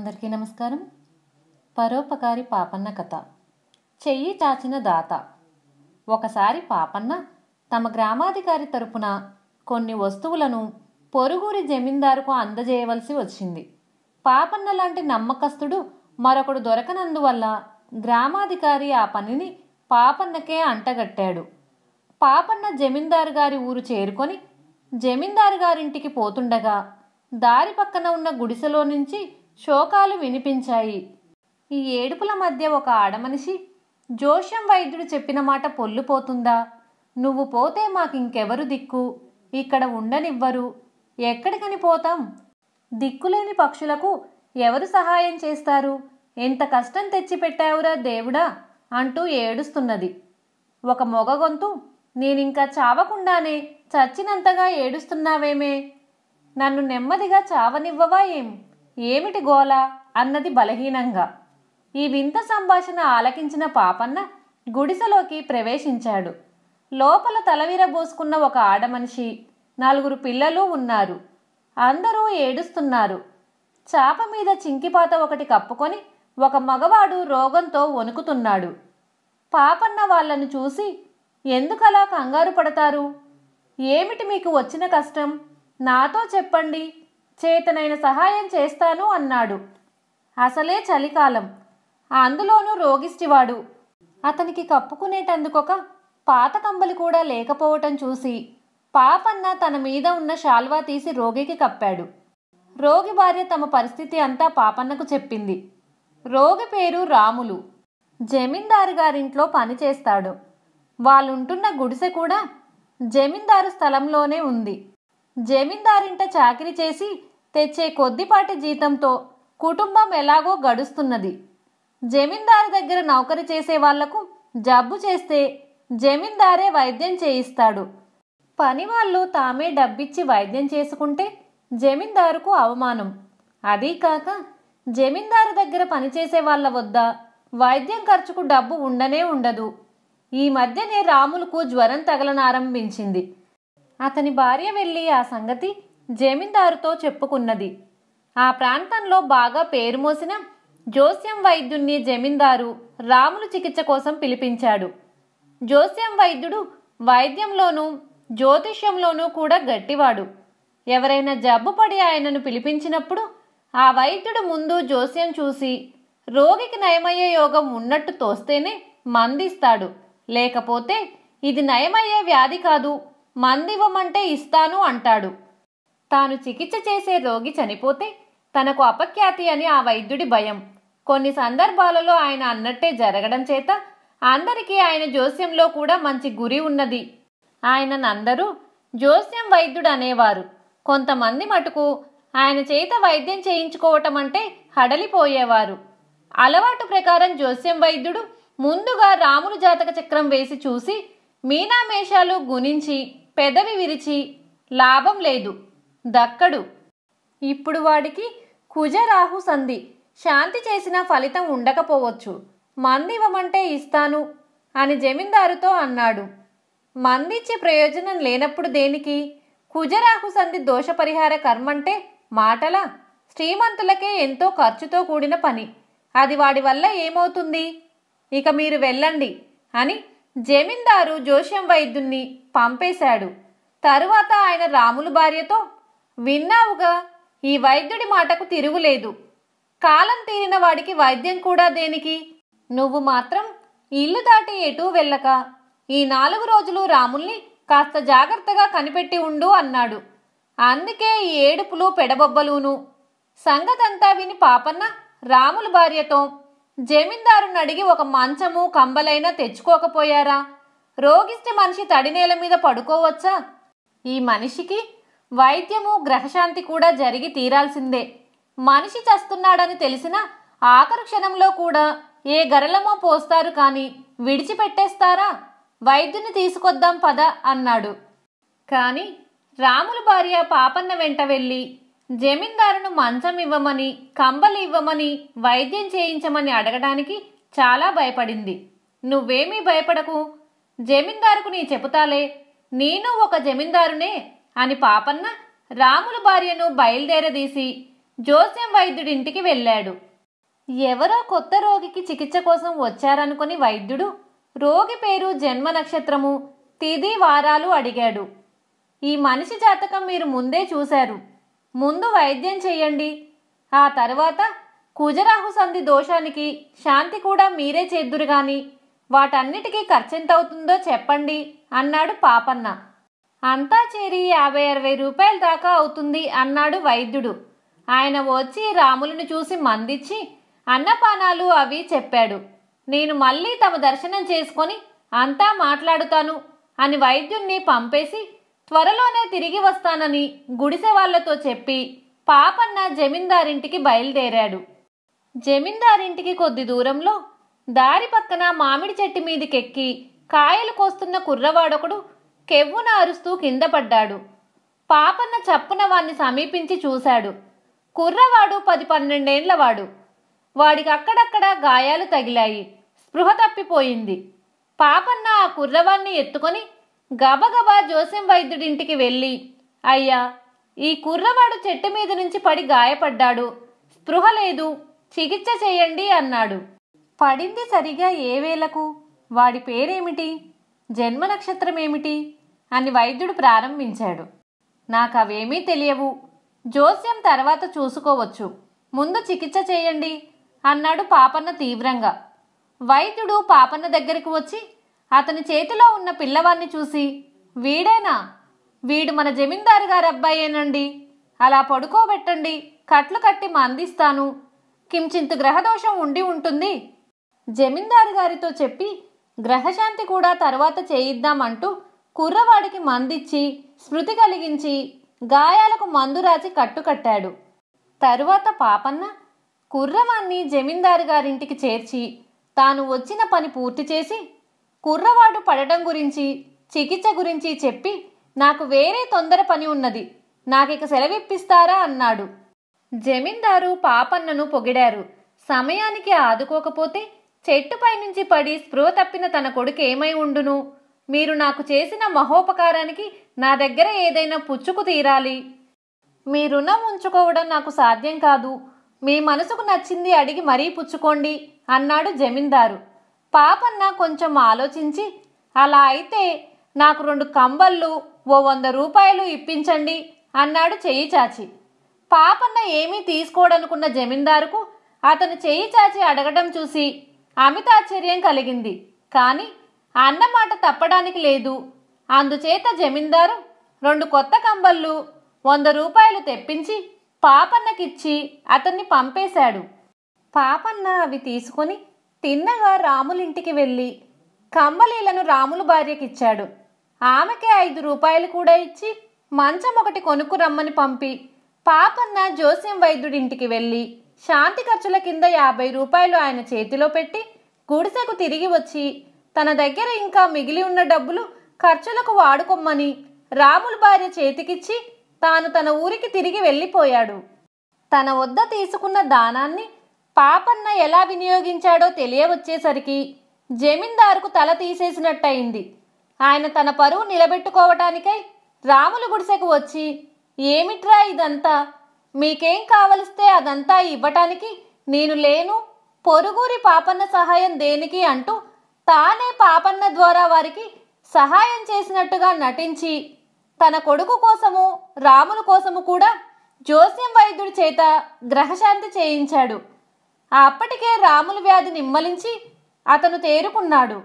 అందరికీ నమస్కారం పరోపకారి పాపన్న కథ చెయ్యి చాచిన దాత ఒకసారి పాపన్న తమ గ్రామాధికారి తరపున కొన్ని వస్తువులను పొరుగురి జమీందారుకు అందజేయవలసి వచ్చింది పాపన్న లాంటి నమ్మకస్తుడు మరొకడు దొరకనందువల్ల గ్రామాధికారి ఆ పనిని పాపన్నకే అంటగట్టాడు పాపన్న జమీందారు గారి ఊరు చేరుకొని జమీందారు గారింటికి పోతుండగా దారి పక్కన ఉన్న గుడిసెలో నుంచి శోకాలు వినిపించాయి ఈ ఏడుపుల మధ్య ఒక ఆడమనిషి జోష్యం వైద్యుడు చెప్పిన మాట పొల్లుపోతుందా నువ్వు పోతే మాకింకెవరు దిక్కు ఇక్కడ ఉండనివ్వరు ఎక్కడికని పోతాం దిక్కులేని పక్షులకు ఎవరు సహాయం చేస్తారు ఎంత కష్టం తెచ్చిపెట్టావురా దేవుడా అంటూ ఏడుస్తున్నది ఒక మొగగొంతు నేనింకా చావకుండానే చచ్చినంతగా ఏడుస్తున్నావేమే నన్ను నెమ్మదిగా చావనివ్వవా ఏం ఏమిటి గోల అన్నది బలహీనంగా ఈ వింత సంభాషణ ఆలకించిన పాపన్న గుడిసెలోకి ప్రవేశించాడు లోపల తలవీరబోసుకున్న ఒక ఆడమనిషి నలుగురు పిల్లలు ఉన్నారు అందరూ ఏడుస్తున్నారు చాప మీద చింకిపాత ఒకటి కప్పుకొని ఒక మగవాడు రోగంతో వణుకుతున్నాడు పాపన్న వాళ్ళను చూసి ఎందుకలా కంగారు పడతారు ఏమిటి మీకు వచ్చిన కష్టం నాతో చెప్పండి చేతనైన సహాయం చేస్తాను అన్నాడు అసలే చలికాలం అందులోనూ రోగిష్టివాడు అతనికి కప్పుకునేటందుకొక పాత కంబలి కూడా లేకపోవటం చూసి పాపన్న తన మీద ఉన్న షాల్వా తీసి రోగికి కప్పాడు రోగి భార్య తమ పరిస్థితి అంతా పాపన్నకు చెప్పింది రోగి పేరు రాములు జమీందారు గారింట్లో పనిచేస్తాడు వాళ్ళుంటున్న గుడిసె కూడా జమీందారు స్థలంలోనే ఉంది జమీందారింట చాకరీ చేసి తెచ్చే కొద్దిపాటి జీతంతో కుటుంబం ఎలాగో గడుస్తున్నది జమీందారు దగ్గర నౌకరి చేసే వాళ్లకు జబ్బు చేస్తే జమీందారే వైద్యం చేయిస్తాడు పని వాళ్ళు తామే డబ్బిచ్చి వైద్యం చేసుకుంటే జమీందారుకు అవమానం అదీ కాక జమీందారు దగ్గర పనిచేసే వాళ్ళ వద్ద వైద్యం ఖర్చుకు డబ్బు ఉండనే ఉండదు ఈ మధ్యనే రాములకు జ్వరం తగలనారంభించింది అతని భార్య వెళ్ళి ఆ సంగతి జమీందారుతో చెప్పుకున్నది ఆ ప్రాంతంలో బాగా పేరు మోసిన జోస్యం వైద్యుణ్ణి జమీందారు రాములు చికిత్స కోసం పిలిపించాడు జోస్యం వైద్యుడు వైద్యంలోనూ జ్యోతిష్యంలోనూ కూడా గట్టివాడు ఎవరైనా జబ్బు పడి ఆయనను పిలిపించినప్పుడు ఆ వైద్యుడు ముందు జోస్యం చూసి రోగికి నయమయ్యే యోగం ఉన్నట్టు తోస్తేనే మందిస్తాడు లేకపోతే ఇది నయమయ్యే వ్యాధి కాదు మందివ్వమంటే ఇస్తాను అంటాడు తాను చికిత్స చేసే రోగి చనిపోతే తనకు అపఖ్యాతి అని ఆ వైద్యుడి భయం కొన్ని సందర్భాలలో ఆయన అన్నట్టే జరగడం చేత అందరికీ ఆయన జోస్యంలో కూడా మంచి గురి ఉన్నది ఆయననందరూ జోస్యం వైద్యుడు అనేవారు కొంతమంది మటుకు ఆయన చేత వైద్యం చేయించుకోవటం అంటే హడలిపోయేవారు అలవాటు ప్రకారం జోస్యం వైద్యుడు ముందుగా రాములు జాతక చక్రం వేసి చూసి మీనామేషాలు గుణించి పెదవి విరిచి లాభం లేదు దక్కడు ఇప్పుడు వాడికి కుజరాహు సంధి శాంతి చేసిన ఫలితం ఉండకపోవచ్చు మందివ్వమంటే ఇస్తాను అని జమీందారుతో అన్నాడు మందిచ్చే ప్రయోజనం లేనప్పుడు దేనికి కుజరాహు సంధి దోషపరిహార కర్మంటే మాటలా శ్రీమంతులకే ఎంతో ఖర్చుతో కూడిన పని అది వాడి వల్ల ఏమవుతుంది ఇక మీరు వెళ్ళండి అని జమీందారు జోష్యం వైద్యుణ్ణి పంపేశాడు తరువాత ఆయన రాములు భార్యతో విన్నావుగా ఈ వైద్యుడి మాటకు తిరుగులేదు కాలం తీరిన వాడికి వైద్యం కూడా దేనికి నువ్వు మాత్రం ఇల్లు దాటి ఎటూ వెళ్ళక ఈ నాలుగు రోజులు రాముల్ని కాస్త జాగ్రత్తగా కనిపెట్టి ఉండు అన్నాడు అందుకే ఈ ఏడుపులు పెడబొబ్బలూను సంగతంతా విని పాపన్న రాముల భార్యతో జమీందారుని అడిగి ఒక మంచము కంబలైనా తెచ్చుకోకపోయారా రోగిస్తే మనిషి తడి నేల మీద పడుకోవచ్చా ఈ మనిషికి వైద్యము గ్రహశాంతి కూడా జరిగి తీరాల్సిందే మనిషి చస్తున్నాడని తెలిసిన ఆఖరు క్షణంలో కూడా ఏ గరలమో పోస్తారు కానీ విడిచిపెట్టేస్తారా వైద్యుని తీసుకొద్దాం పద అన్నాడు కాని రాముల భార్య పాపన్న వెంట వెళ్ళి జమీందారును మంచం ఇవ్వమని కంబలి ఇవ్వమని వైద్యం చేయించమని అడగడానికి చాలా భయపడింది నువ్వేమీ భయపడకు జమీందారుకు నీ చెబుతాలే నేను ఒక జమీందారునే అని పాపన్న రాముల భార్యను బయలుదేరదీసి జోస్యం వైద్యుడింటికి వెళ్ళాడు ఎవరో కొత్త రోగికి చికిత్స కోసం వచ్చారనుకుని వైద్యుడు రోగి పేరు జన్మ నక్షత్రము తిది వారాలు అడిగాడు ఈ మనిషి జాతకం మీరు ముందే చూశారు ముందు వైద్యం చెయ్యండి ఆ తర్వాత కుజరాహు సంధి దోషానికి శాంతి కూడా మీరే చేద్దురు వాటన్నిటికీ ఖర్చెంతవుతుందో చెప్పండి అన్నాడు పాపన్న అంతా చేరి యాభై అరవై రూపాయల దాకా అవుతుంది అన్నాడు వైద్యుడు ఆయన వచ్చి రాములను చూసి మందిచ్చి అన్నపానాలు అవి చెప్పాడు నేను మళ్ళీ తమ దర్శనం చేసుకొని అంతా మాట్లాడుతాను అని వైద్యుణ్ణి పంపేసి త్వరలోనే తిరిగి వస్తానని గుడిసె వాళ్లతో చెప్పి పాపన్న జమీందారింటికి బయలుదేరాడు జమీందారింటికి కొద్ది దూరంలో దారి పక్కన మామిడి చెట్టు మీదకెక్కి కాయలు కోస్తున్న కుర్రవాడొకడు కెవ్వున అరుస్తూ కింద పడ్డాడు పాపన్న చప్పున వాణ్ణి సమీపించి చూశాడు కుర్రవాడు పది పన్నెండేండ్లవాడు వాడికి అక్కడక్కడ గాయాలు తగిలాయి స్పృహ తప్పిపోయింది పాపన్న ఆ కుర్రవాణ్ణి ఎత్తుకొని గబగబా జోసిం వైద్యుడింటికి వెళ్ళి అయ్యా ఈ కుర్రవాడు చెట్టు మీద నుంచి పడి గాయపడ్డాడు స్పృహ లేదు చికిత్స చేయండి అన్నాడు పడింది సరిగా ఏ వేళకు వాడి పేరేమిటి జన్మ నక్షత్రమేమిటి అని వైద్యుడు ప్రారంభించాడు నాకు అవేమీ తెలియవు జోస్యం తర్వాత చూసుకోవచ్చు ముందు చికిత్స చేయండి అన్నాడు పాపన్న తీవ్రంగా వైద్యుడు పాపన్న దగ్గరికి వచ్చి అతని చేతిలో ఉన్న పిల్లవాన్ని చూసి వీడేనా వీడు మన జమీందారు గారి అబ్బాయేనండి అలా పడుకోబెట్టండి కట్లు కట్టి మందిస్తాను కించింత గ్రహదోషం ఉండి ఉంటుంది జమీందారు గారితో చెప్పి గ్రహశాంతి కూడా తర్వాత చేయిద్దామంటూ కుర్రవాడికి మందిచ్చి స్మృతి కలిగించి గాయాలకు మందు రాచి కట్టుకట్టాడు తరువాత పాపన్న కుర్రవాన్ని జమీందారు గారింటికి చేర్చి తాను వచ్చిన పని పూర్తి చేసి కుర్రవాడు పడటం గురించి చికిత్స గురించి చెప్పి నాకు వేరే తొందర పని ఉన్నది నాకిక సెలవిప్పిస్తారా అన్నాడు జమీందారు పాపన్నను పొగిడారు సమయానికి ఆదుకోకపోతే చెట్టుపై నుంచి పడి స్పృహ తప్పిన తన కొడుకు ఏమై ఉండును మీరు నాకు చేసిన మహోపకారానికి నా దగ్గర ఏదైనా పుచ్చుకు తీరాలి మీ రుణం ఉంచుకోవడం నాకు సాధ్యం కాదు మీ మనసుకు నచ్చింది అడిగి మరీ పుచ్చుకోండి అన్నాడు జమీందారు పాపన్న కొంచెం ఆలోచించి అలా అయితే నాకు రెండు కంబళ్ళు ఓ వంద రూపాయలు ఇప్పించండి అన్నాడు చెయ్యి చాచి పాపన్న ఏమీ తీసుకోడనుకున్న జమీందారుకు అతను చెయ్యి చాచి అడగటం చూసి అమితాశ్చర్యం కలిగింది కానీ అన్నమాట తప్పడానికి లేదు అందుచేత జమీందారు రెండు కొత్త కంబళ్ళు వంద రూపాయలు తెప్పించి పాపన్నకిచ్చి అతన్ని పంపేశాడు పాపన్న అవి తీసుకొని తిన్నగా రాములింటికి వెళ్ళి కంబలీలను రాములు భార్యకిచ్చాడు ఆమెకే ఐదు రూపాయలు కూడా ఇచ్చి మంచం ఒకటి కొనుక్కు రమ్మని పంపి పాపన్న జోస్యం వైద్యుడింటికి వెళ్ళి శాంతి ఖర్చుల కింద యాభై రూపాయలు ఆయన చేతిలో పెట్టి గుడిసెకు తిరిగి వచ్చి తన దగ్గర ఇంకా మిగిలి ఉన్న డబ్బులు ఖర్చులకు వాడుకోమ్మని రాముల భార్య చేతికిచ్చి తాను తన ఊరికి తిరిగి వెళ్ళిపోయాడు తన వద్ద తీసుకున్న దానాన్ని పాపన్న ఎలా వినియోగించాడో తెలియవచ్చేసరికి జమీందారుకు తల తీసేసినట్టయింది ఆయన తన పరువు నిలబెట్టుకోవటానికై రాములు గుడిసెకు వచ్చి ఏమిట్రా ఇదంతా మీకేం కావలిస్తే అదంతా ఇవ్వటానికి నేను లేను పొరుగూరి పాపన్న సహాయం దేనికి అంటూ తానే పాపన్న ద్వారా వారికి సహాయం చేసినట్టుగా నటించి తన కొడుకు కోసము రాముల కోసము కూడా జోస్యం వైద్యుడి చేత గ్రహశాంతి చేయించాడు అప్పటికే రాముల వ్యాధి నిమ్మలించి అతను తేరుకున్నాడు